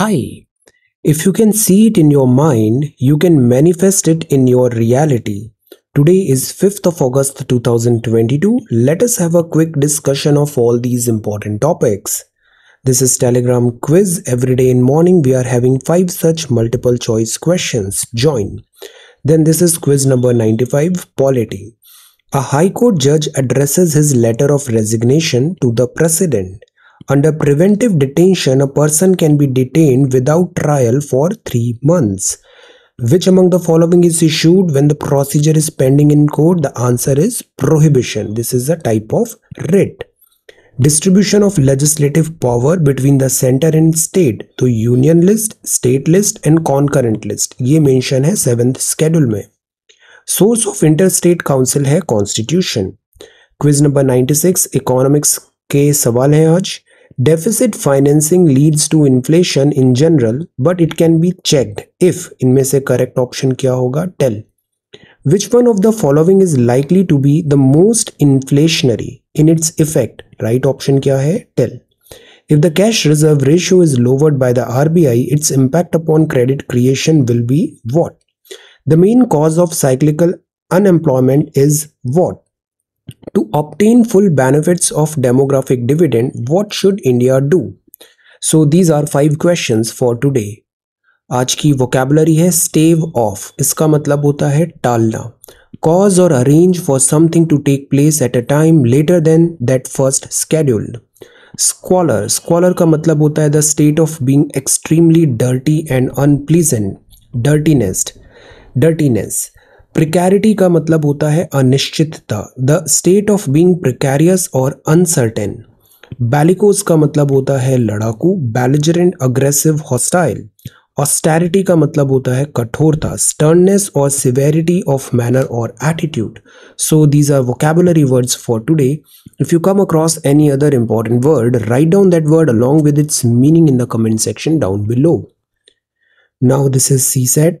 Hi. If you can see it in your mind, you can manifest it in your reality. Today is 5th of August 2022. Let us have a quick discussion of all these important topics. This is Telegram quiz. Every day in morning we are having 5 such multiple choice questions. Join. Then this is quiz number 95 Polity. A High Court judge addresses his letter of resignation to the president. Under preventive detention, a person can be detained without trial for three months. Which among the following is issued when the procedure is pending in court? The answer is prohibition. This is a type of writ. Distribution of legislative power between the center and state. so union list, state list and concurrent list. ये mention है seventh schedule में Source of interstate council है constitution. Quiz number 96 economics के सवाल हैं आज Deficit financing leads to inflation in general, but it can be checked if इनमें से correct option क्या होगा tell. Which one of the following is likely to be the most inflationary in its effect? Right option क्या है tell. If the cash reserve ratio is lowered by the RBI, its impact upon credit creation will be what? The main cause of cyclical unemployment is what? To obtain full benefits of demographic dividend, what should India do? So these are five questions for today. आज की vocabulary है स्टेव of इसका मतलब होता है टालना cause or arrange for something to take place at a time later than that first scheduled squalor squalor का मतलब होता है the state of being extremely dirty and unpleasant dirtiness dirtiness precarity का मतलब होता है अनिश्चितता the state of being precarious or uncertain bellicose का मतलब होता है लड़ाकू बैलिजरेंट अग्रेसिव हॉस्टाइल ऑस्टैरिटी का मतलब होता है कठोरता sternness or severity of manner or attitude so these are vocabulary words for today if you come across any other important word write down that word along with its meaning in the comment section down below now this is C set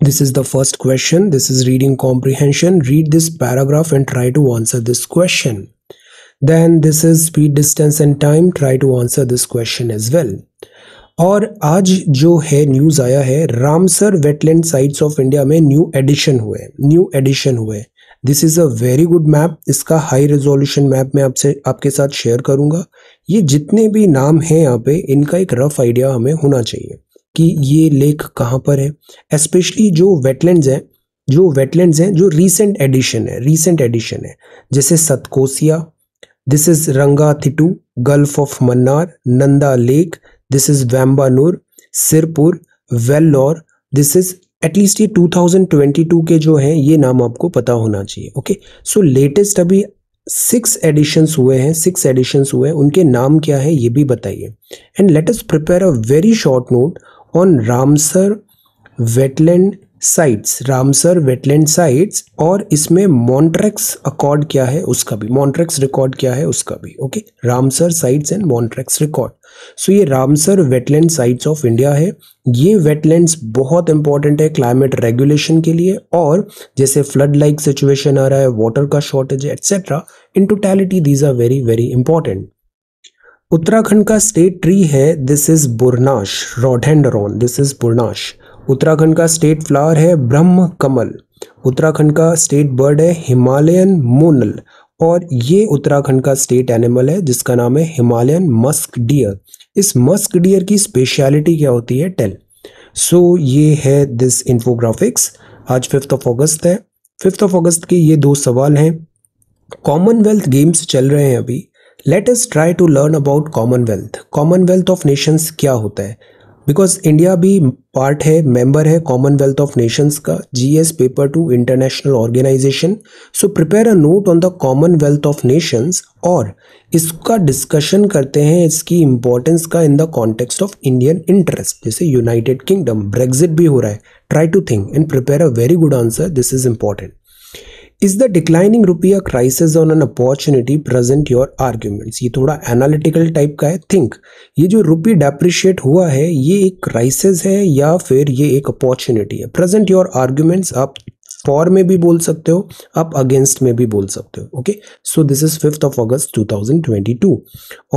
This is the first question. This is reading comprehension. Read this paragraph and try to answer this question. Then this is speed, distance and time. Try to answer this question as well. और आज जो है news आया है Ramsar wetland sites of India में new addition हुए new addition हुए this is a very good map इसका हाई रेजोल्यूशन मैप मैं आपसे आपके साथ शेयर करूंगा ये जितने भी नाम हैं यहाँ पे इनका एक रफ आइडिया हमें होना चाहिए कि ये लेक कहाँ पर है स्पेशली जो वेटलैंड्स हैं जो वेटलैंड्स हैं जो रीसेंट एडिशन है रीसेंट एडिशन है जैसे सतकोसिया दिस इज़ थिटू gulf of Mannar Nanda lake this is Vembannur Sirpur Vellore this is at least ये 2022 के जो हैं ये नाम आपको पता होना चाहिए ओके सो लेटेस्ट अभी सिक्स एडिशंस हुए हैं सिक्स एडिशंस हुए हैं उनके नाम क्या है ये भी बताइए and let us prepare a very short note on Ramsar wetland sites Ramsar wetland sites और इसमें मॉन्ट्रेक्स अकॉर्ड क्या है उसका भी मॉन्ट्रेक्स रिकॉर्ड क्या है उसका भी okay Ramsar sites and Montreux record so ये Ramsar wetland sites of India है ये वेटलैंड्स बहुत इंपॉर्टेंट है क्लाइमेट रेगुलेशन के लिए और जैसे फ्लड लाइक सिचुएशन आ रहा है वाटर का shortage etcetera etcetera in totality these are very very important Uttarakhand का स्टेट ट्री है this is Buransh rhododendron this is Buransh Uttarakhand का स्टेट फ्लावर है ब्रह्म कमल उत्तराखंड का स्टेट बर्ड है हिमालयन मोनल और ये उत्तराखंड का स्टेट एनिमल है जिसका नाम है हिमालयन मस्क डियर इस मस्क डियर की स्पेशलिटी क्या होती है टेल सो so, ये है दिस इन्फोग्राफिक्स आज फिफ्थ ऑफ अगस्त है फिफ्थ ऑफ अगस्त के ये दो सवाल हैं कॉमनवेल्थ गेम्स चल रहे हैं अभी let's try to learn about Commonwealth Commonwealth of nations क्या होता है बिकॉज इंडिया भी पार्ट है मेंबर है कॉमनवेल्थ ऑफ नेशंस का GS paper two international organisation so prepare a note on the Commonwealth of nations और इसका discussion करते हैं इसकी इंपॉर्टेंस का in the context of Indian interest जैसे यूनाइटेड किंगडम ब्रेग्जिट भी हो रहा है try to think and prepare a very good answer this is important is the declining rupaya crisis on an opportunity present your arguments ये थोड़ा analytical type का है think ये जो रुपी डेप्रिशिएट हुआ है ये एक क्राइसिस है या फिर ये एक अपॉर्चुनिटी है प्रेजेंट योर आर्ग्यूमेंट्स आप फॉर में भी बोल सकते हो आप अगेंस्ट में भी बोल सकते हो okay so this is fifth of August 2022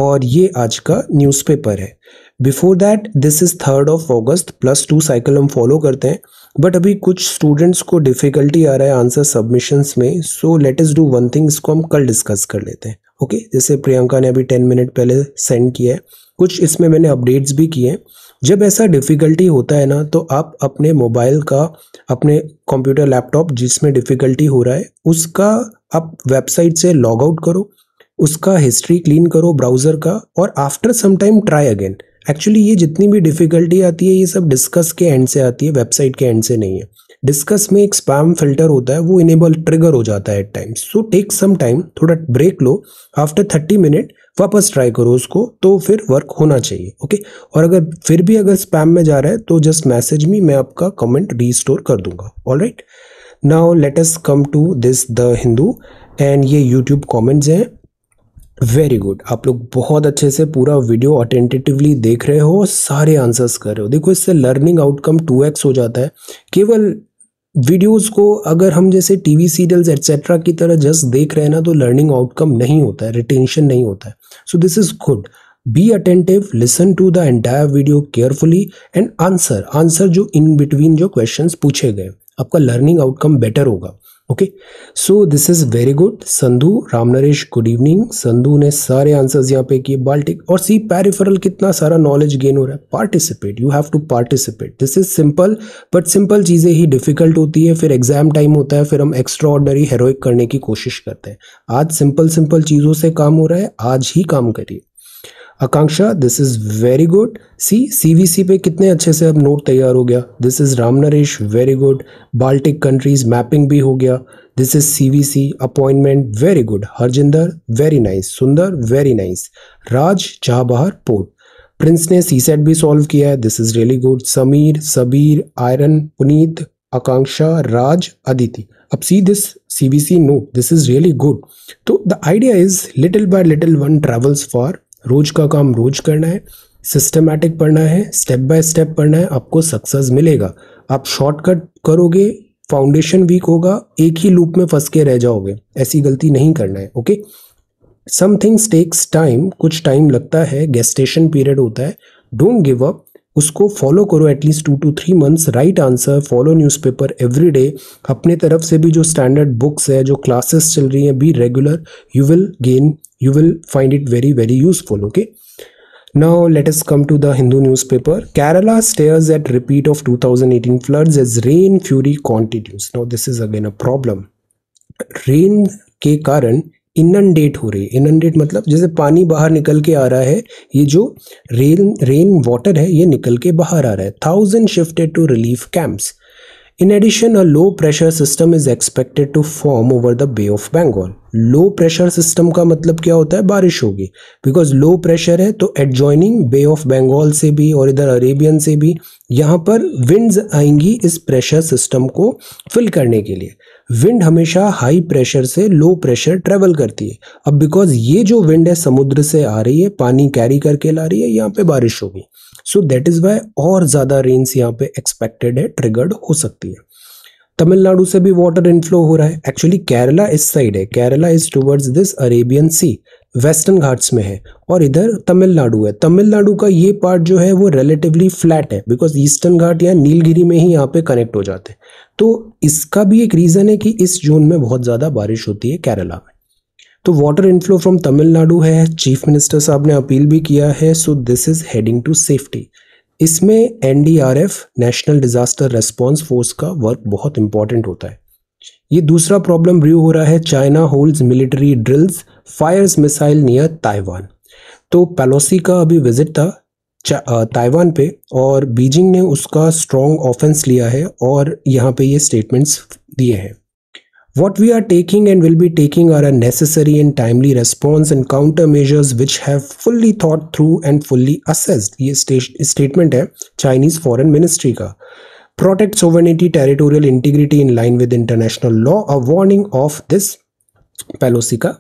और ये आज का न्यूज़पेपर है before that this is third of August plus two cycle हम फॉलो करते हैं बट अभी कुछ स्टूडेंट्स को डिफ़िकल्टी आ रहा है आंसर सबमिशंस में so let us do one thing इसको हम कल डिस्कस कर लेते हैं ओके okay? जैसे प्रियंका ने अभी टेन मिनट पहले सेंड किया है कुछ इसमें मैंने अपडेट्स भी किए हैं जब ऐसा डिफ़िकल्टी होता है ना तो आप अपने मोबाइल का अपने कंप्यूटर लैपटॉप जिसमें डिफ़िकल्टी हो रहा है उसका आप वेबसाइट से लॉग आउट करो उसका हिस्ट्री क्लीन करो ब्राउज़र का और after some time try again actually ये जितनी भी डिफ़िकल्टी आती है ये सब डिस्कस के एंड से आती है वेबसाइट के एंड से नहीं है डिस्कस में एक स्पैम फिल्टर होता है वो इनेबल ट्रिगर हो जाता है at time so take some time थोड़ा ब्रेक लो आफ्टर थर्टी मिनट वापस ट्राई करो उसको तो फिर वर्क होना चाहिए ओके और अगर फिर भी अगर स्पैम में जा रहा है तो जस्ट मैसेज में मैं आपका कमेंट रीस्टोर कर दूंगा all right now let's come to this the Hindu and ये यूट्यूब कॉमेंट्स हैं वेरी गुड आप लोग बहुत अच्छे से पूरा वीडियो अटेंटिटिवली देख रहे हो और सारे आंसर्स कर रहे हो देखो इससे लर्निंग आउटकम टू एक्स हो जाता है केवल वीडियोस को अगर हम जैसे टीवी सीरियल्स एट्सेट्रा की तरह जस्ट देख रहे हैं ना तो लर्निंग आउटकम नहीं होता है रिटेंशन नहीं होता है so this is good be attentive listen to the entire video carefully and answer answer जो इन बिटवीन जो क्वेश्चन पूछे गए आपका लर्निंग आउटकम बेटर होगा okay so this is very good Sandhu Ram Naresh good evening Sandhu ने सारे आंसर्स यहाँ पे किए बाल्टिक और सी पैरिफरल कितना सारा नॉलेज गेन हो रहा है participate you have to participate this is simple but simple चीज़ें ही डिफिकल्ट होती है फिर एग्जाम टाइम होता है फिर हम एक्स्ट्रा ऑर्डनरी हेरोइक करने की कोशिश करते हैं आज सिंपल सिंपल चीज़ों से काम हो रहा है आज ही काम करिए Akanksha this is very good C CVC पे कितने अच्छे से अब नोट तैयार हो गया this is Ram Naresh very good Baltic countries mapping भी हो गया this is CVC appointment very good Harjinder very nice Sundar very nice Raj Chabahar port Prince ने सी सेट भी सॉल्व किया है this is really good Sameer Sabir आयरन पुनीत आकांक्षा राज अदिति अब see this C B C no this is really good तो the idea is little by little one travels for रोज का काम रोज करना है सिस्टमेटिक पढ़ना है स्टेप बाय स्टेप पढ़ना है आपको सक्सेस मिलेगा आप शॉर्टकट करोगे फाउंडेशन वीक होगा एक ही लूप में फंस के रह जाओगे ऐसी गलती नहीं करना है okay some things takes time कुछ टाइम लगता है गेस्टेशन पीरियड होता है डोंट गिव अप उसको फॉलो करो at least two two three months write answer follow newspaper every day अपने तरफ से भी जो स्टैंडर्ड बुक्स है जो क्लासेस चल रही हैं be regular you will gain you will find it very very useful okay now let us come to the Hindu newspaper. Kerala stares at repeat of 2018 floods as rain fury continues. Now this is again a problem. rain ke karan inundate हो रही है inundate मतलब जैसे पानी बाहर निकल के आ रहा है ये जो रेन रेन वाटर है ये निकल के बाहर आ रहा है thousand shifted to relief camps in addition a low pressure system is expected to form over the Bay of Bengal low pressure system का मतलब क्या होता है बारिश होगी बिकॉज लो प्रेशर है तो एडजॉइनिंग बे ऑफ बंगाल से भी और इधर अरेबियन से भी यहाँ पर विंड्स आएंगी इस प्रेशर सिस्टम को फिल करने के लिए विंड हमेशा हाई प्रेशर से लो प्रेशर ट्रेवल करती है अब बिकॉज ये जो विंड है समुद्र से आ रही है पानी कैरी करके ला रही है यहाँ पे बारिश होगी सो दैट इज़ वाई और ज़्यादा रेन्स यहाँ पे एक्सपेक्टेड है ट्रिगर्ड हो सकती है तमिलनाडु से भी वाटर इनफ्लो हो रहा है एक्चुअली केरला इस साइड है Kerala is towards this Arabian Sea Western Ghats में है और इधर तमिलनाडु है तमिलनाडु का ये पार्ट जो है वो रिलेटिवली फ्लैट है बिकॉज ईस्टर्न घाट या नीलगिरी में ही यहाँ पे कनेक्ट हो जाते हैं तो इसका भी एक रीज़न है कि इस जोन में बहुत ज़्यादा बारिश होती है केरला में तो वाटर इनफ्लो फ्रॉम तमिलनाडु है चीफ मिनिस्टर साहब ने अपील भी किया है so this is heading to safety इसमें NDRF National Disaster Response Force का वर्क बहुत इंपॉर्टेंट होता है ये दूसरा प्रॉब्लम रिव्यू हो रहा है China holds military drills fires missile near Taiwan तो पेलोसी का अभी विजिट था ताइवान पे और बीजिंग ने उसका स्ट्रॉन्ग ऑफेंस लिया है और यहाँ पे ये स्टेटमेंट्स दिए हैं What we are taking and will be taking are a necessary and timely response and countermeasures which have fully thought through and fully assessed. ये statement है Chinese Foreign Ministry का protect sovereignty, territorial integrity in line with international law, a warning of this Pelosi का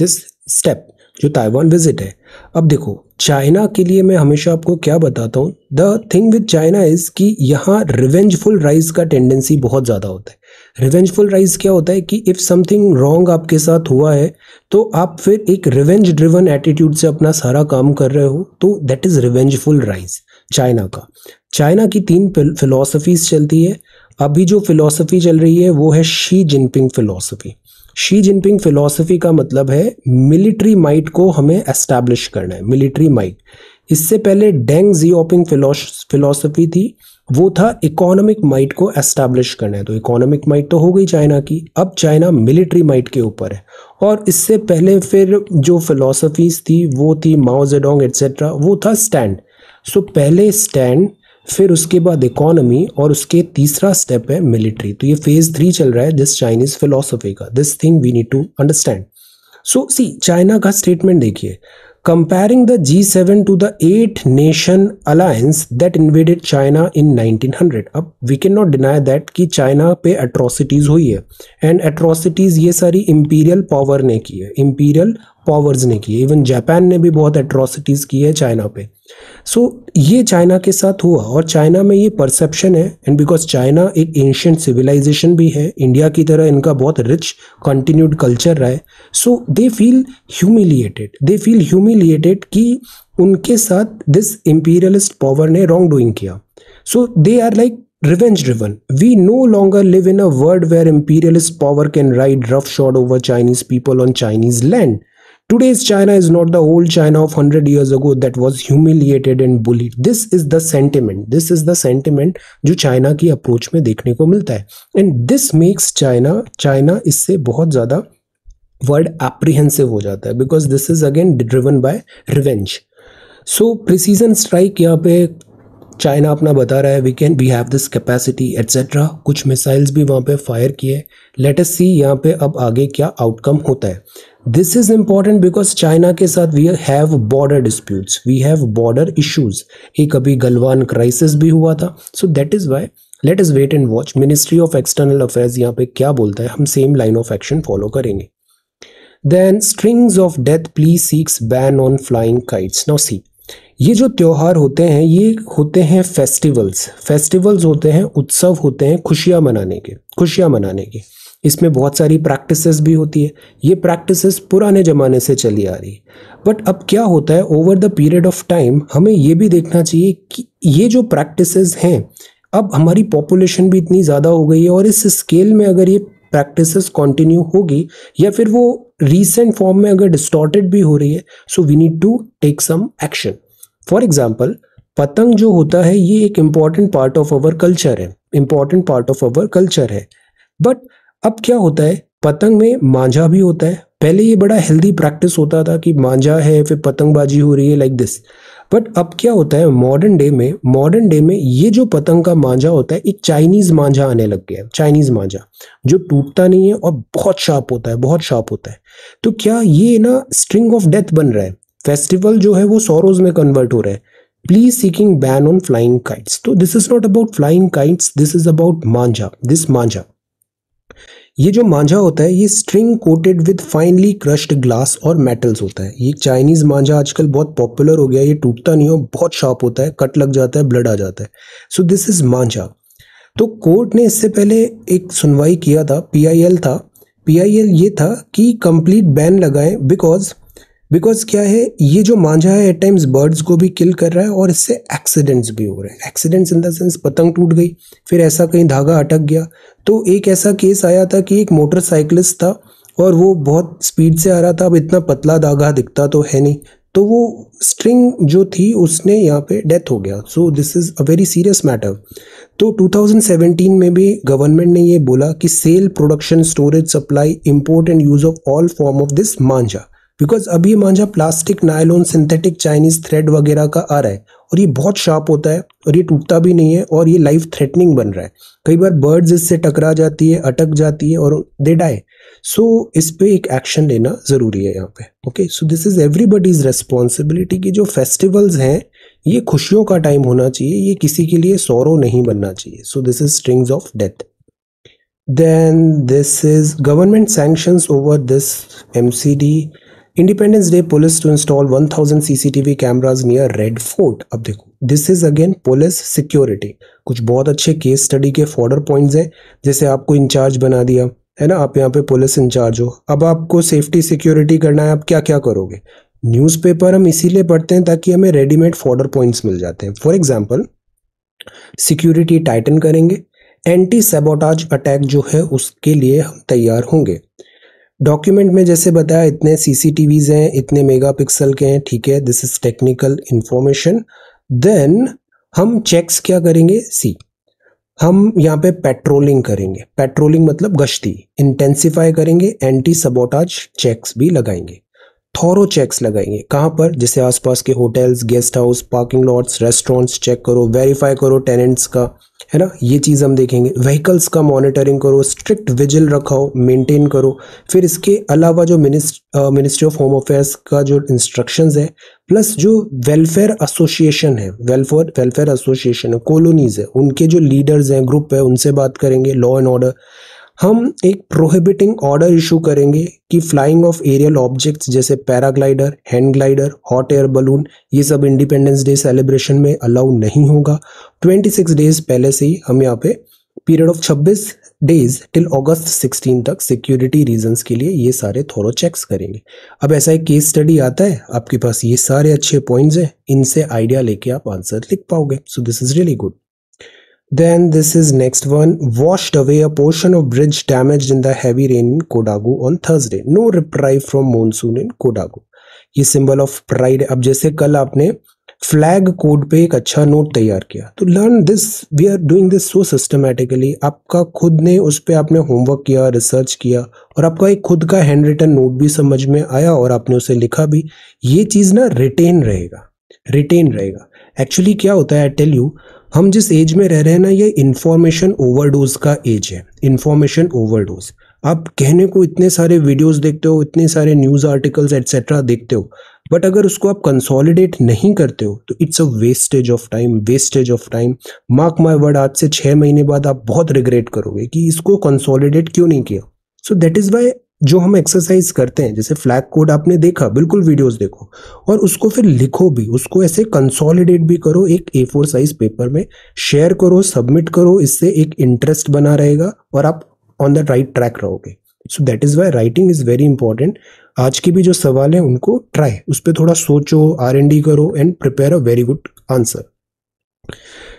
this step जो Taiwan visit है अब देखो China के लिए मैं हमेशा आपको क्या बताता हूँ the thing with China is कि यहाँ रिवेंजफुल राइज का टेंडेंसी बहुत ज़्यादा होता है रिवेंजफुल राइज क्या होता है कि इफ़ समथिंग रॉन्ग आपके साथ हुआ है तो आप फिर एक रिवेंज ड्रिवन एटीट्यूड से अपना सारा काम कर रहे हो तो that is revengeful rise China का चाइना की तीन फिलोसफीज चलती है अभी जो फिलोसफी चल रही है वो है Xi Jinping philosophy Xi Jinping philosophy का मतलब है मिलिट्री माइट को हमें एस्टैब्लिश करना है मिलिट्री माइट इससे पहले डेंग जियोपिंग फिलोसफी थी वो था इकोनॉमिक माइट को एस्टेब्लिश करना है तो इकोनॉमिक माइट तो हो गई चाइना की अब चाइना मिलिट्री माइट के ऊपर है और इससे पहले फिर जो फिलोसफीज थी वो थी माओ जेडोंग एट्सेट्रा वो था स्टैंड सो पहले स्टैंड फिर उसके बाद इकोनॉमी और उसके तीसरा स्टेप है मिलिट्री तो ये फेज़ थ्री चल रहा है दिस चाइनीज़ फिलोसफी का this thing we need to understand so see China का स्टेटमेंट देखिए comparing the G7 to the eight nation alliance that invaded China in 1900 अब we cannot deny that कि China पे atrocities हुई है and atrocities ये सारी imperial power ने की है imperial powers ने की है इवन जापान ने भी बहुत atrocities की है China पे सो so, ये चाइना के साथ हुआ और चाइना में ये परसेप्शन है एंड बिकॉज चाइना एक एंशियंट सिविलाइजेशन भी है इंडिया की तरह इनका बहुत रिच कंटिन्यूड कल्चर रहा है so they feel humiliated they feel humiliated कि उनके साथ दिस इम्पीरियलिस्ट पावर ने रॉन्ग डूइंग किया so they are like revenge रिवन we no longer live in a world where imperialist power can ride roughshod over Chinese people on Chinese land Today's China is not the old China of 100 years ago that was humiliated and bullied. This is the sentiment. This is the sentiment jo china ki approach mein dekhne ko milta hai and this makes china china isse bahut zyada word apprehensive हो जाता है because this is again driven by revenge so precision strike यहाँ पे China अपना बता रहा है we can we have this capacity etcetera कुछ मिसाइल्स भी वहाँ पे फायर किए लेट अस सी यहाँ पे अब आगे क्या आउटकम होता है this is important because China के साथ we have border disputes we have border issues एक अभी गलवान क्राइसिस भी हुआ था so that is why let's wait and watch ministry of external affairs यहाँ पे क्या बोलता है हम same line of action follow करेंगे then strings of death plea seeks ban on flying kites now see ये जो त्यौहार होते हैं ये होते हैं फेस्टिवल्स फेस्टिवल्स होते हैं उत्सव होते हैं खुशियाँ मनाने के खुशियाँ मनाने के इसमें बहुत सारी प्रैक्टिसेस भी होती है ये प्रैक्टिसेस पुराने ज़माने से चली आ रही है बट अब क्या होता है over the period of time हमें ये भी देखना चाहिए कि ये जो प्रैक्टिसेस हैं अब हमारी पॉपुलेशन भी इतनी ज़्यादा हो गई है और इस स्केल में अगर ये प्रैक्टिसेस कंटिन्यू होगी या फिर वो रीसेंट फॉर्म में अगर डिस्टॉर्टेड भी हो रही है so we need to take some action for example पतंग जो होता है ये एक important part of our culture है important part of our culture है बट अब क्या होता है पतंग में मांझा भी होता है पहले ये बड़ा हेल्दी प्रैक्टिस होता था कि मांझा है फिर पतंगबाजी हो रही है लाइक दिस बट अब क्या होता है मॉडर्न डे में मॉडर्न डे में ये जो पतंग का मांझा होता है एक चाइनीज़ मांझा आने लग गया है चाइनीज़ मांझा जो टूटता नहीं है और बहुत शार्प होता है बहुत शार्प होता है तो क्या ये ना स्ट्रिंग ऑफ डेथ बन रहा है फेस्टिवल जो है वो सोरोज में कन्वर्ट हो रहा है plea seeking ban on flying kites तो this is not about flying kites this is about manjha this manjha ये जो मांझा होता है ये string coated with finely crushed glass और मेटल्स होता है ये चाइनीज़ मांझा आजकल बहुत पॉपुलर हो गया ये टूटता नहीं हो बहुत शार्प होता है कट लग जाता है ब्लड आ जाता है सो दिस इज़ मांझा तो कोर्ट ने इससे पहले एक सुनवाई किया था पीआईएल था पीआईएल ये था कि कंप्लीट बैन लगाएं बिकॉज बिकॉज क्या है ये जो मांझा है एट टाइम्स बर्ड्स को भी किल कर रहा है और इससे एक्सीडेंट्स भी हो रहे हैं एक्सीडेंट्स इन द सेंस पतंग टूट गई फिर ऐसा कहीं धागा अटक गया तो एक ऐसा केस आया था कि एक मोटरसाइकिलिस्ट था और वो बहुत स्पीड से आ रहा था अब इतना पतला धागा दिखता तो है नहीं तो वो स्ट्रिंग जो थी उसने यहाँ पे डेथ हो गया so this is a very serious matter तो 2017 में भी गवर्नमेंट ने ये बोला कि sale production storage supply import and use of all form of this manjha because अभी manjha plastic nylon synthetic Chinese thread वगैरह का आ रहा है और ये बहुत शार्प होता है और ये टूटता भी नहीं है और ये लाइफ थ्रेटनिंग बन रहा है कई बार बर्ड्स इससे टकरा जाती है अटक जाती है और दे डाए सो इस पर एक एक्शन लेना ज़रूरी है यहाँ पे okay so this is everybody's responsibility कि जो फेस्टिवल्स हैं ये खुशियों का टाइम होना चाहिए ये किसी के लिए सौरव नहीं बनना चाहिए so this is strings of death is government is over this M C D Independence Day police to install 1000 CCTV cameras near Red Fort अब देखो this is again police security कुछ बहुत अच्छे केस स्टडी के फॉर्डर points हैं जैसे आपको इंचार्ज बना दिया है ना आप यहाँ पे पुलिस इंचार्ज हो अब आपको सेफ्टी सिक्योरिटी करना है आप क्या क्या करोगे न्यूज़पेपर हम इसीलिए पढ़ते हैं ताकि हमें रेडीमेड फॉर्डर पॉइंट्स मिल जाते हैं फॉर एग्जाम्पल सिक्योरिटी टाइटन करेंगे एंटी सेबोटाज अटैक जो है उसके लिए हम तैयार होंगे डॉक्यूमेंट में जैसे बताया इतने सीसीटीवीज हैं इतने मेगापिक्सल के हैं ठीक है this is technical information then हम चेक्स क्या करेंगे सी हम यहाँ पे पेट्रोलिंग करेंगे पेट्रोलिंग मतलब गश्ती इंटेंसिफाई करेंगे एंटी सबोटाज चेक्स भी लगाएंगे थॉरो चेक्स लगाएंगे कहाँ पर जैसे आसपास के hotels guest house parking lots restaurants check करो वेरीफाई करो टेनेंट्स का है ना ये चीज़ हम देखेंगे व्हीकल्स का मॉनिटरिंग करो स्ट्रिक्ट विजिल रखाओ मेंटेन करो फिर इसके अलावा जो मिनिस्ट्री ऑफ होम अफेयर्स का जो इंस्ट्रक्शंस है प्लस जो वेलफेयर एसोसिएशन है वेलफेयर वेलफेयर एसोसिएशन है कॉलोनीज़ है उनके जो लीडर्स हैं ग्रुप है उनसे बात करेंगे लॉ एंड ऑर्डर हम एक प्रोहिबिटिंग ऑर्डर इशू करेंगे कि फ्लाइंग ऑफ एरियल ऑब्जेक्ट्स जैसे paraglider hand glider hot air balloon ये सब इंडिपेंडेंस डे सेलिब्रेशन में अलाउ नहीं होगा 26 डेज पहले से ही हम यहाँ पे period of 26 days till August 16 तक सिक्योरिटी रीजंस के लिए ये सारे थोड़ो चेक्स करेंगे अब ऐसा एक केस स्टडी आता है आपके पास ये सारे अच्छे पॉइंट्स हैं इनसे आइडिया लेके आप आंसर लिख पाओगे so this is really good Then this is next one. Washed away a portion of bridge damaged in the heavy rain in Kodagu on Thursday. No reply from monsoon in Kodagu. ye symbol of pride ab jaise kal aapne flag code पे एक अच्छा note तैयार किया तो learn this we are doing this so systematically आपका खुद ने उस पर आपने होमवर्क किया रिसर्च किया और आपका एक खुद का हैंड रिटन नोट भी समझ में आया और आपने उसे लिखा भी ये चीज़ ना रिटेन रहेगा रिटेन रहेगा एक्चुअली क्या होता है आई टेल यू हम जिस एज में रह रहे हैं ना ये इन्फॉर्मेशन ओवरडोज का एज है इन्फॉर्मेशन ओवरडोज आप कहने को इतने सारे वीडियोस देखते हो इतने सारे न्यूज़ आर्टिकल्स एट्सेट्रा देखते हो बट अगर उसको आप कंसोलिडेट नहीं करते हो तो it's a wastage of time wastage of time mark my word आज से छः महीने बाद आप बहुत रिग्रेट करोगे कि इसको कंसोलिडेट क्यों नहीं किया सो दैट इज़ वाई जो हम एक्सरसाइज करते हैं जैसे फ्लैग कोड आपने देखा बिल्कुल वीडियोस देखो और उसको फिर लिखो भी उसको ऐसे कंसोलिडेट भी करो एक ए फोर साइज पेपर में शेयर करो सबमिट करो इससे एक इंटरेस्ट बना रहेगा और आप ऑन द राइट ट्रैक रहोगे so that is why writing is very important आज के भी जो सवाल है उनको ट्राई उस पर थोड़ा सोचो आर एन डी करो and prepare a very good answer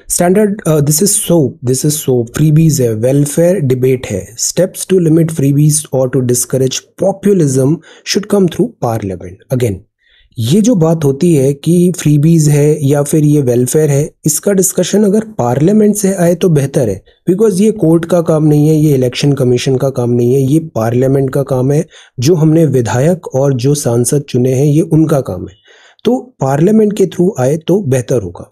standard this is so this is so freebies है वेलफेयर डिबेट है स्टेप्स टू लिमिट फ्रीबीज और to discourage populism should come through parliament again ये जो बात होती है कि फ्रीबीज है या फिर ये वेलफेयर है इसका डिस्कशन अगर पार्लियामेंट से आए तो बेहतर है बिकॉज ये कोर्ट का काम नहीं है ये इलेक्शन कमीशन का काम नहीं है ये पार्लियामेंट का काम है जो हमने विधायक और जो सांसद चुने हैं ये उनका काम है तो पार्लियामेंट के थ्रू आए तो बेहतर होगा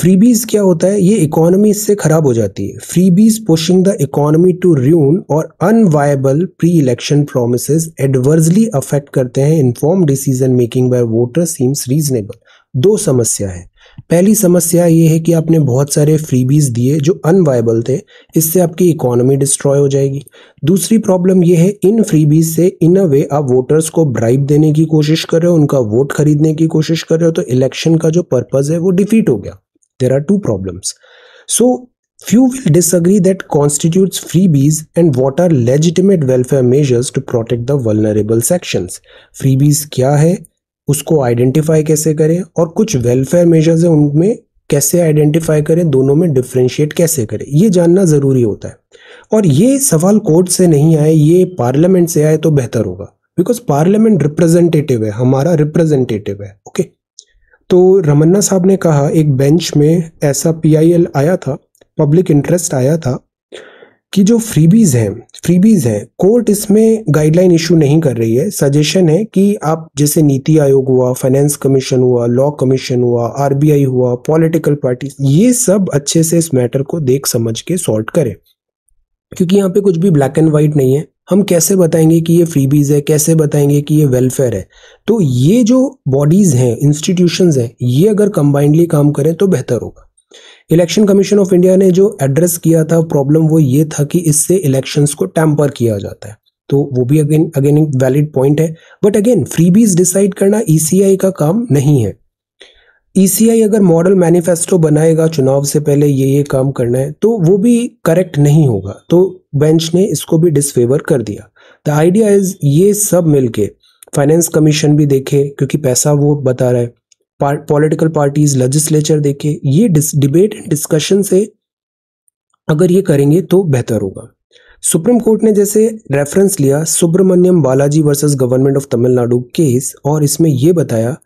फ्रीबीज क्या होता है ये इकोनॉमी इससे खराब हो जाती है freebies pushing the economy to ruin और unviable pre election promise adversely affect करते हैं inform decision making by voter seems reasonable दो समस्या है पहली समस्या ये है कि आपने बहुत सारे फ्रीबीज दिए जो अनवायबल थे इससे आपकी इकोनॉमी डिस्ट्रॉय हो जाएगी दूसरी प्रॉब्लम ये है इन फ्रीबीज से इन अ वे आप वोटर्स को ब्राइब देने की कोशिश कर रहे हो उनका वोट खरीदने की कोशिश कर रहे हो तो इलेक्शन का जो पर्पज़ है वो डिफीट हो गया there are two problems. So, few will disagree that constitutes freebies and what are legitimate welfare measures to protect the vulnerable sections. Freebies kya hai usko identify kaise kare aur kuch welfare measures hai unme कैसे identify करें दोनों में differentiate कैसे करें ये जानना ज़रूरी होता है और ये सवाल कोर्ट से नहीं आए ये पार्लियामेंट से आए तो बेहतर होगा बिकॉज पार्लियामेंट रिप्रेजेंटेटिव है हमारा रिप्रेजेंटेटिव है ओके okay? तो रमन्ना साहब ने कहा एक बेंच में ऐसा पीआईएल आया था पब्लिक इंटरेस्ट आया था कि जो फ्रीबीज हैं फ्रीबीज हैं कोर्ट इसमें गाइडलाइन इशू नहीं कर रही है सजेशन है कि आप जैसे नीति आयोग हुआ फाइनेंस कमीशन हुआ लॉ कमीशन हुआ आरबीआई हुआ पॉलिटिकल पार्टी ये सब अच्छे से इस मैटर को देख समझ के सॉल्व करें क्योंकि यहाँ पे कुछ भी ब्लैक एंड व्हाइट नहीं है हम कैसे बताएंगे कि ये फ्रीबीज है कैसे बताएंगे कि ये वेलफेयर है तो ये जो बॉडीज़ हैं इंस्टीट्यूशंस हैं ये अगर कंबाइंडली काम करें तो बेहतर होगा इलेक्शन कमीशन ऑफ इंडिया ने जो एड्रेस किया था प्रॉब्लम वो ये था कि इससे इलेक्शंस को टैम्पर किया जाता है तो वो भी अगेन अगेन वैलिड पॉइंट है बट अगेन फ्रीबीज डिसाइड करना ईसीआई e का काम नहीं है ईसीआई e अगर मॉडल मैनिफेस्टो बनाएगा चुनाव से पहले ये ये काम करना है तो वो भी करेक्ट नहीं होगा तो बेंच ने इसको भी डिसफेवर कर दिया द आइडिया इज ये सब मिलके फाइनेंस कमीशन भी देखे क्योंकि पैसा वो बता रहा है पॉलिटिकल पार्टीज लेजिस्लेचर देखे ये डिबेट एंड डिस्कशन से अगर ये करेंगे तो बेहतर होगा सुप्रीम कोर्ट ने जैसे रेफरेंस लिया Subramaniam Balaji versus government of Tamil Nadu case और इसमें यह बताया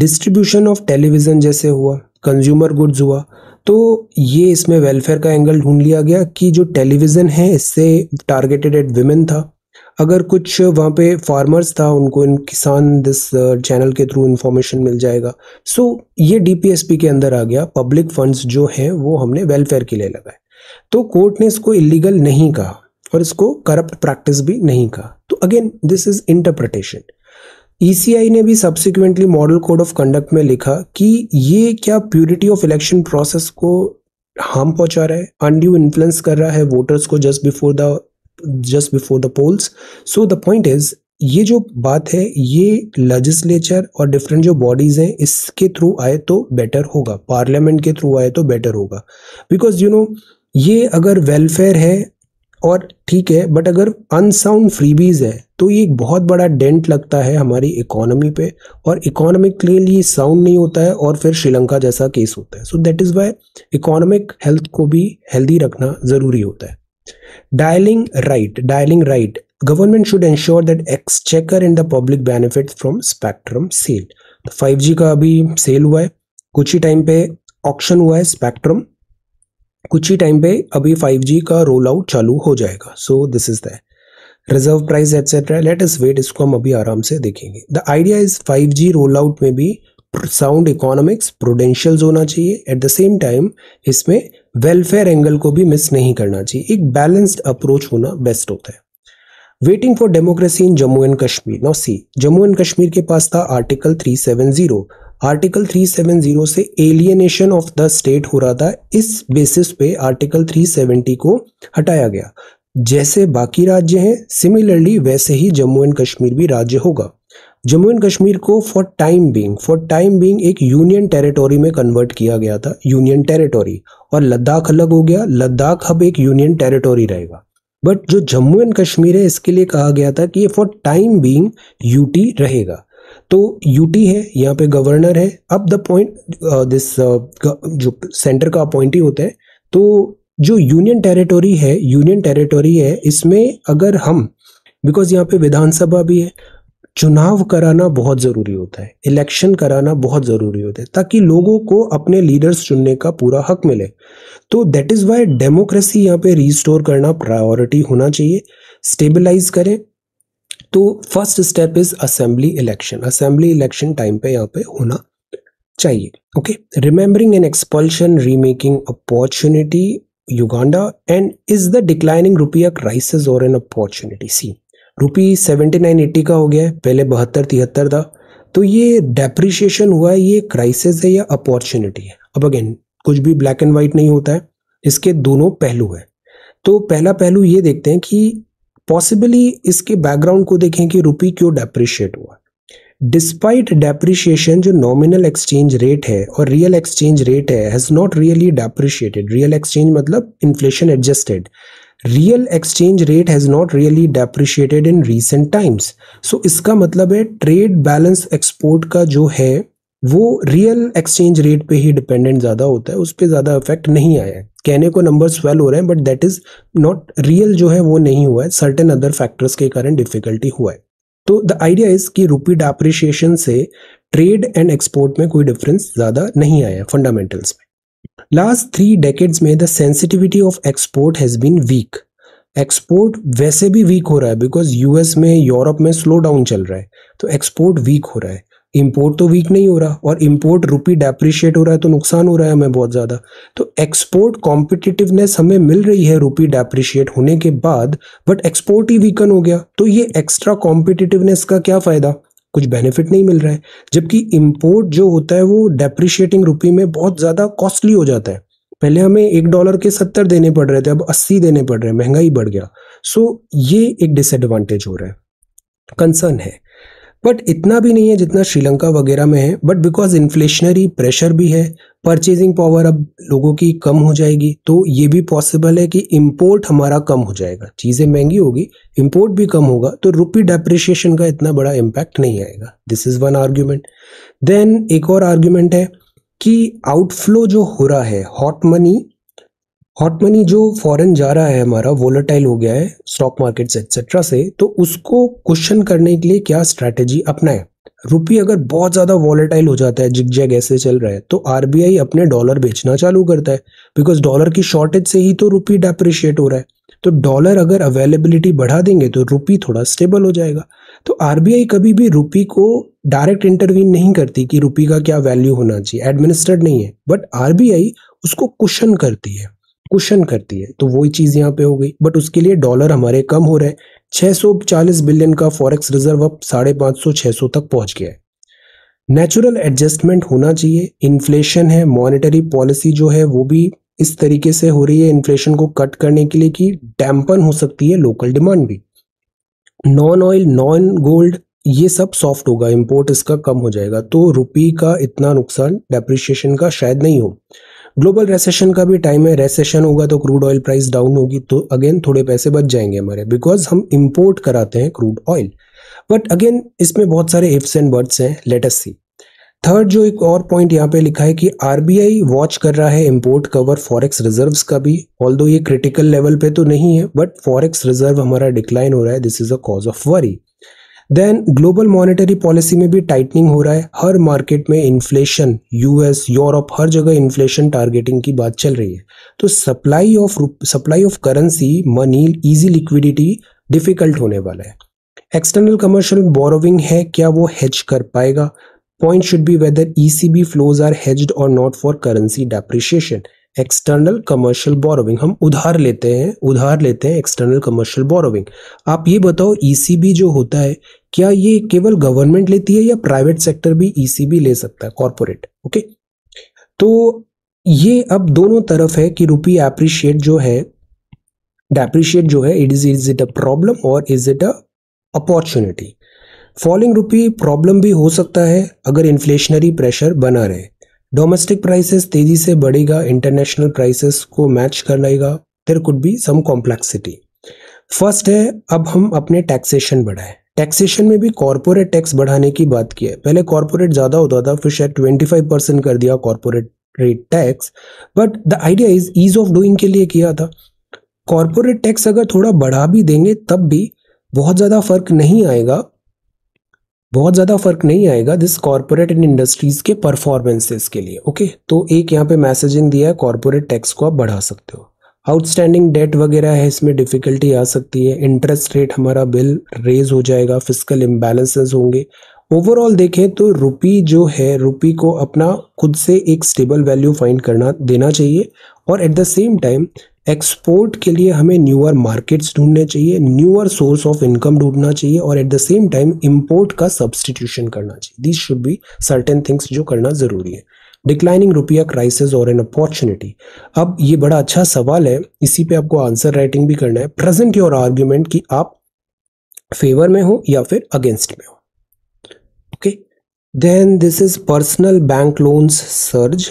डिस्ट्रीब्यूशन ऑफ टेलीविज़न जैसे हुआ कंज्यूमर गुड्स हुआ तो ये इसमें वेलफेयर का एंगल ढूंढ लिया गया कि जो टेलीविज़न है इससे टारगेटेड एट वुमेन था अगर कुछ वहाँ पे फार्मर्स था उनको इन किसान दिस चैनल uh, के थ्रू इन्फॉर्मेशन मिल जाएगा सो so, ये डीपीएसपी के अंदर आ गया पब्लिक फंड्स जो हैं वो हमने वेलफेयर के लिए लगाए तो कोर्ट ने इसको इलीगल नहीं कहा और इसको करप्ट प्रैक्टिस भी नहीं कहा तो again this is interpretation ECI e ने भी subsequently model code of conduct में लिखा कि ये क्या प्यूरिटी ऑफ इलेक्शन प्रोसेस को हार्म पहुंचा रहा है अनड्यू इन्फ्लुएंस कर रहा है वोटर्स को just before the just before the polls so the point is ये जो बात है ये लेजिस्लेचर और डिफरेंट जो बॉडीज हैं इसके थ्रू आए तो बेटर होगा पार्लियामेंट के थ्रू आए तो बेटर होगा बिकॉज यू नो ये अगर वेलफेयर है और ठीक है बट अगर अनसाउंड फ्रीबीज है तो ये एक बहुत बड़ा डेंट लगता है हमारी इकोनॉमी पे और इकोनॉमिक के लिए साउंड नहीं होता है और फिर श्रीलंका जैसा केस होता है so that is why economic health को भी हेल्दी रखना ज़रूरी होता है dialling right dialling right government should ensure that exchequer in the public benefit from spectrum sale five G का अभी सेल हुआ है कुछ ही टाइम पे ऑक्शन हुआ है स्पेक्ट्रम कुछ ही टाइम पे अभी 5G का रोल आउट चालू हो जाएगा so this is the reserve price etcetera let us wait इसको हम अभी आराम से देखेंगे the idea is 5G roll out में भी साउंड इकोनॉमिक्स प्रोडेंशियल होना चाहिए एट द सेम टाइम इसमें वेलफेयर एंगल को भी मिस नहीं करना चाहिए एक बैलेंस्ड अप्रोच होना बेस्ट होता है waiting for democracy in Jammu and Kashmir no see Jammu and Kashmir के पास था आर्टिकल 370 आर्टिकल 370 से एलियनेशन ऑफ द स्टेट हो रहा था इस बेसिस पे आर्टिकल 370 को हटाया गया जैसे बाकी राज्य हैं सिमिलरली वैसे ही जम्मू एंड कश्मीर भी राज्य होगा जम्मू एंड कश्मीर को for time being for time being एक यूनियन टेरिटोरी में कन्वर्ट किया गया था यूनियन टेरिटोरी और लद्दाख अलग हो गया लद्दाख अब एक यूनियन टेरिटोरी रहेगा बट जो जम्मू एंड कश्मीर है इसके लिए कहा गया था कि ये फॉर टाइम बीइंग यूटी रहेगा तो यूटी है यहाँ पे गवर्नर है अब द पॉइंट दिस जो सेंटर का अपॉइंटी होता है तो जो यूनियन टेरिटोरी है यूनियन टेरिटोरी है इसमें अगर हम बिकॉज यहाँ पे विधानसभा भी है चुनाव कराना बहुत ज़रूरी होता है इलेक्शन कराना बहुत ज़रूरी होता है ताकि लोगों को अपने लीडर्स चुनने का पूरा हक मिले तो दैट इज़ वाई डेमोक्रेसी यहाँ पे रिस्टोर करना प्रायोरिटी होना चाहिए स्टेबलाइज करें तो first step is assembly election assembly election time पे यहाँ पे होना चाहिए okay remembering an expulsion remaking opportunity Uganda and is the declining rupaya crisis और an opportunity see rupee seventy nine eighty का हो गया है पहले बहत्तर तिहत्तर था तो ये डेप्रिशिएशन हुआ है ये क्राइसिस है या अपॉर्चुनिटी है अब अगेन कुछ भी ब्लैक एंड व्हाइट नहीं होता है इसके दोनों पहलू हैं तो पहला पहलू ये देखते हैं कि पॉसिबली इसके बैकग्राउंड को देखें कि रुपी क्यों डेप्रिशिएट हुआ डिस्पाइट डेप्रिशिएशन जो नॉमिनल एक्सचेंज रेट है और रियल एक्सचेंज रेट है has not really depreciated real exchange मतलब inflation adjusted real exchange rate has not really depreciated in recent times so इसका मतलब है ट्रेड बैलेंस एक्सपोर्ट का जो है वो रियल एक्सचेंज रेट पे ही डिपेंडेंट ज़्यादा होता है उस पर ज़्यादा इफेक्ट नहीं आया है कहने को नंबर स्वेल हो रहे हैं but that is not real जो है वो नहीं हुआ है सर्टेन अदर फैक्टर्स के कारण डिफिकल्टी हुआ है तो द आइडिया इज कि रुपी डेप्रिशिएशन से ट्रेड एंड एक्सपोर्ट में कोई डिफरेंस ज़्यादा नहीं आया फंडामेंटल्स में लास्ट थ्री डेकेड्स में the sensitivity of export has been weak export वैसे भी वीक हो रहा है बिकॉज यूएस में यूरोप में स्लो डाउन चल रहा है तो एक्सपोर्ट वीक हो रहा है इम्पोर्ट तो वीक नहीं हो रहा और इम्पोर्ट रुपी डेप्रिशिएट हो रहा है तो नुकसान हो रहा है हमें बहुत ज़्यादा तो एक्सपोर्ट कॉम्पिटिटिवनेस हमें मिल रही है रुपी डेप्रिशिएट होने के बाद बट एक्सपोर्ट ही वीकन हो गया तो ये एक्स्ट्रा कॉम्पिटिटिवनेस का क्या फ़ायदा कुछ बेनिफिट नहीं मिल रहा है जबकि इम्पोर्ट जो होता है वो डेप्रिशिएटिंग रुपी में बहुत ज़्यादा कॉस्टली हो जाता है पहले हमें एक डॉलर के सत्तर देने पड़ रहे थे अब अस्सी देने पड़ रहे हैं महंगाई बढ़ गया सो ये एक डिसएडवांटेज हो रहा है कंसर्न है बट इतना भी नहीं है जितना श्रीलंका वगैरह में है बट बिकॉज इन्फ्लेशनरी प्रेशर भी है परचेजिंग पावर अब लोगों की कम हो जाएगी तो ये भी पॉसिबल है कि इम्पोर्ट हमारा कम हो जाएगा चीज़ें महंगी होगी इम्पोर्ट भी कम होगा तो रुपी डेप्रिशिएशन का इतना बड़ा इम्पैक्ट नहीं आएगा this is one argument then एक और आर्ग्यूमेंट है कि आउटफ्लो जो हो रहा है हॉट मनी हॉट मनी जो फॉरेन जा रहा है हमारा वोलेटाइल हो गया है स्टॉक मार्केट्स एक्सेट्रा से तो उसको क्वेश्चन करने के लिए क्या स्ट्रैटेजी है रुपी अगर बहुत ज़्यादा वॉलेटाइल हो जाता है जिग जैग ऐसे चल रहा है तो आर अपने डॉलर बेचना चालू करता है बिकॉज डॉलर की शॉर्टेज से ही तो रुपी डेप्रिशिएट हो रहा है तो डॉलर अगर अवेलेबिलिटी बढ़ा देंगे तो रुपी थोड़ा स्टेबल हो जाएगा तो आरबीआई कभी भी रुपी को डायरेक्ट इंटरवीन नहीं करती कि रुपी का क्या वैल्यू होना चाहिए एडमिनिस्ट्रेड नहीं है बट आरबीआई उसको क्वेश्चन करती है कुशन करती है तो वही चीज़ यहाँ पे हो गई बट उसके लिए डॉलर हमारे कम हो रहे हैं 640 बिलियन का फॉरेक्स रिजर्व अब साढ़े पांच सौ सौ तक पहुंच गया है नेचुरल एडजस्टमेंट होना चाहिए इन्फ्लेशन है मॉनेटरी पॉलिसी जो है वो भी इस तरीके से हो रही है इन्फ्लेशन को कट करने के लिए कि डैम्पन हो सकती है लोकल डिमांड भी नॉन ऑयल नॉन गोल्ड ये सब सॉफ्ट होगा इम्पोर्ट इसका कम हो जाएगा तो रुपी का इतना नुकसान डेप्रिशिएशन का शायद नहीं हो ग्लोबल रेसेशन का भी टाइम है रेसेशन होगा तो क्रूड ऑयल प्राइस डाउन होगी तो अगेन थोड़े पैसे बच जाएंगे हमारे बिकॉज हम इम्पोर्ट कराते हैं क्रूड ऑयल बट अगेन इसमें बहुत सारे इफ्स एंड बर्ड्स हैं लेटस सी थर्ड जो एक और पॉइंट यहाँ पे लिखा है कि आरबीआई वॉच कर रहा है इम्पोर्ट कवर फॉरेक्स रिजर्व्स का भी ऑल दो ये क्रिटिकल लेवल पे तो नहीं है बट फॉरेक्स रिजर्व हमारा डिक्लाइन हो रहा है this is a cause of worry then global monetary policy में भी टाइटनिंग हो रहा है हर मार्केट में इन्फ्लेशन यूएस यूरोप हर जगह इन्फ्लेशन टारगेटिंग की बात चल रही है तो supply of supply of currency money easy liquidity difficult होने वाला है एक्सटर्नल कमर्शियल बोरोविंग है क्या वो हेज कर पाएगा point should be whether be flows are hedged और not for currency depreciation external commercial borrowing हम उधार लेते हैं उधार लेते हैं एक्सटर्नल कमर्शियल बोरोविंग आप ये बताओ ईसीबी e जो होता है क्या ये केवल गवर्नमेंट लेती है या प्राइवेट सेक्टर भी ईसीबी e ले सकता है कॉरपोरेट ओके तो ये अब दोनों तरफ है कि रुपी एप्रिशिएट जो है डेप्रिशिएट जो है it is is it a problem और is it a opportunity falling rupee problem भी हो सकता है अगर इन्फ्लेशनरी प्रेशर बना रहे डोमेस्टिक प्राइसेस तेजी से बढ़ेगा इंटरनेशनल प्राइसेस को मैच कर लेगा there could be some complexity first है अब हम अपने टैक्सेशन बढ़ाएं टैक्सेशन में भी कॉरपोरेट टैक्स बढ़ाने की बात की है पहले कॉरपोरेट ज़्यादा होता था फिर शायद ट्वेंटी फाइव परसेंट कर दिया corporate rate tax but the idea is ease of doing के लिए किया था कॉरपोरेट टैक्स अगर थोड़ा बढ़ा भी देंगे तब भी बहुत ज़्यादा फर्क नहीं आएगा बहुत ज़्यादा फर्क नहीं आएगा दिस कॉरपोरेट एंड इंडस्ट्रीज़ के परफॉर्मेंसेस के लिए ओके तो एक यहाँ पे मैसेजिंग दिया है कॉरपोरेट टैक्स को आप बढ़ा सकते हो आउटस्टैंडिंग डेट वगैरह है इसमें डिफिकल्टी आ सकती है इंटरेस्ट रेट हमारा बिल रेज हो जाएगा फिजिकल इम्बेलेंसेज होंगे ओवरऑल देखें तो रुपी जो है रुपी को अपना खुद से एक स्टेबल वैल्यू फाइंड करना देना चाहिए और at the same time export के लिए हमें न्यूअर मार्केट्स ढूंढने चाहिए न्यूअर सोर्स ऑफ इनकम ढूंढना चाहिए और at the same time import का सब्सटीट्यूशन करना चाहिए this should be certain things जो करना ज़रूरी है डिक्लाइनिंग रुपया क्राइसिस और एन अपॉर्चुनिटी अब ये बड़ा अच्छा सवाल है इसी पे आपको आंसर राइटिंग भी करना है प्रेजेंट योर आर्ग्यूमेंट कि आप फेवर में हो या फिर अगेंस्ट में हो okay then this is personal bank loans surge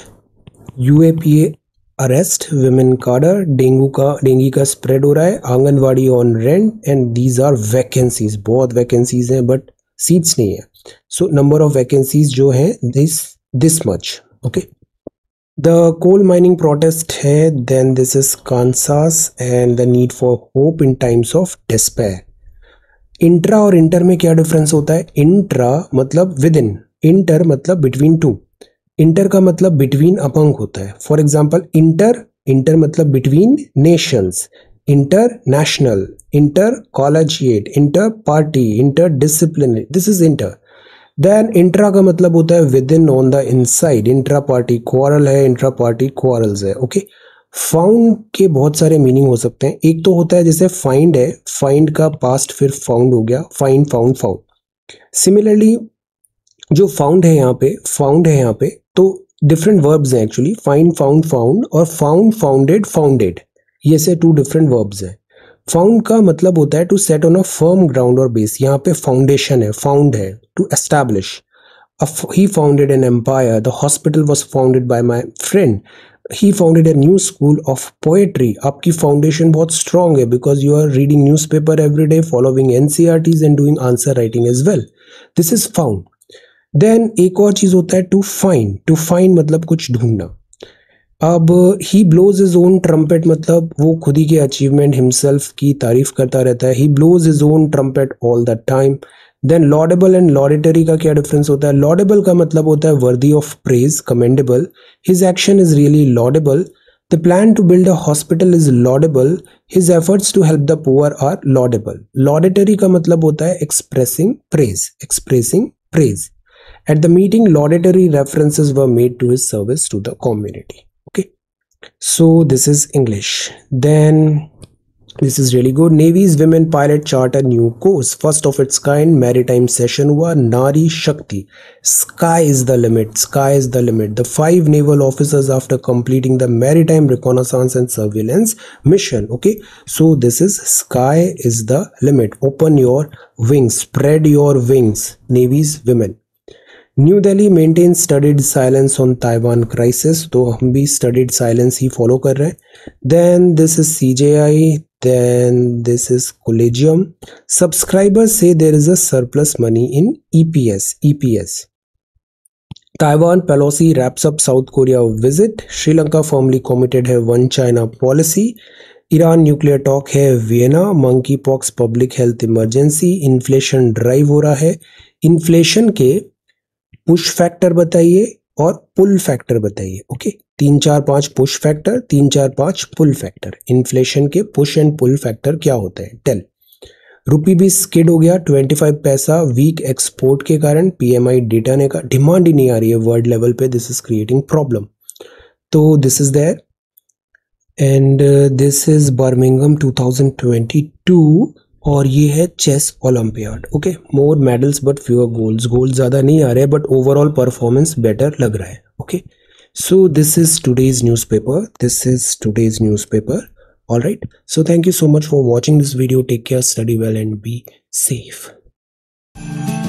UAPA arrest women cadre dengue का डेंगी का स्प्रेड हो रहा है anganwadi on rent and these are vacancies बहुत वैकेंसीज हैं बट सीट्स नहीं है सो नंबर ऑफ वैकेंसीज जो है this this much okay the coal mining protest है then this is Kansas and the need for hope in times of despair intra और inter में क्या डिफरेंस होता है इंट्रा मतलब विद इन इंटर मतलब बिटवीन टू इंटर का मतलब बिटवीन अपंग होता है फॉर एग्जाम्पल इंटर इंटर मतलब between nations international intercollegiate inter party inter discipline this is inter then intra का मतलब होता है within on the inside intra party quarrel है इंट्रा पार्टी क्वारल्स है ओके फाउंड के बहुत सारे मीनिंग हो सकते हैं एक तो होता है जैसे फाइंड है फाइंड का पास्ट फिर फाउंड हो गया फाइंड फाउंड फाउंड सिमिलरली जो फाउंड है यहाँ पे फाउंड है यहाँ पे तो डिफरेंट वर्ब्स हैं एक्चुअली फाइंड फाउंड फाउंड और फाउंड फाउंडेड फाउंडेड ये से टू डिफरेंट वर्ब्स हैं फाउंड का मतलब होता है to set on a firm ground और बेस यहाँ पे फाउंडेशन है फाउंड है to establish he founded an empire the hospital was founded by my friend he founded a new school of poetry आपकी फाउंडेशन बहुत स्ट्रांग है because you are reading newspaper every day following N C R Ts and doing answer writing as well this is found then एक और चीज़ होता है to fine to fine मतलब कुछ ढूंढना अब he blows his own trumpet मतलब वो खुद ही के अचीवमेंट हिमसेल्फ की तारीफ करता रहता है ही blows his own trumpet all the time then laudable and laudatory का क्या डिफरेंस होता है लॉडेबल का मतलब होता है worthy of praise commendable his action is really laudable the plan to build a hospital is laudable his efforts to help the poor are laudable laudatory का मतलब होता है expressing praise expressing praise At the meeting, laudatory references were made to his service to the community. Okay, so this is English. Then this is really good. Navy's women pilot chart a new course, first of its kind. Maritime session Were Nari Shakti. Sky is the limit. Sky is the limit. The five naval officers after completing the maritime reconnaissance and surveillance mission. Okay, so this is sky is the limit. Open your wings. Spread your wings. Navy's women. New Delhi maintain studied silence on Taiwan crisis तो हम भी studied silence ही follow कर रहे हैं then this is C J I then this is collegium subscriber से there is a surplus money in E P S E P S Taiwan Pelosi wraps up South Korea visit Sri Lanka firmly है one China policy Iran nuclear talk है Vienna monkeypox public health emergency inflation drive हो रहा है inflation के push factor बताइए और पुल factor बताइए okay तीन चार पांच पुश फैक्टर तीन चार पांच पुल फैक्टर इन्फ्लेशन के पुश एंड पुल फैक्टर क्या होते हैं टेल रुपी भी स्किड हो गया 25 पैसा वीक एक्सपोर्ट के कारण पीएमआई डेटा ने का डिमांड ही नहीं आ रही है वर्ल्ड लेवल पे दिस इज क्रिएटिंग प्रॉब्लम तो this is there and this is Birmingham 2022 और ये है chess olympiad okay more medals but fewer goals gold ज़्यादा नहीं आ रहे बट ओवरऑल परफॉर्मेंस बेटर लग रहा है okay so this is today's newspaper this is today's newspaper all right so thank you so much for watching this video take care study well and be safe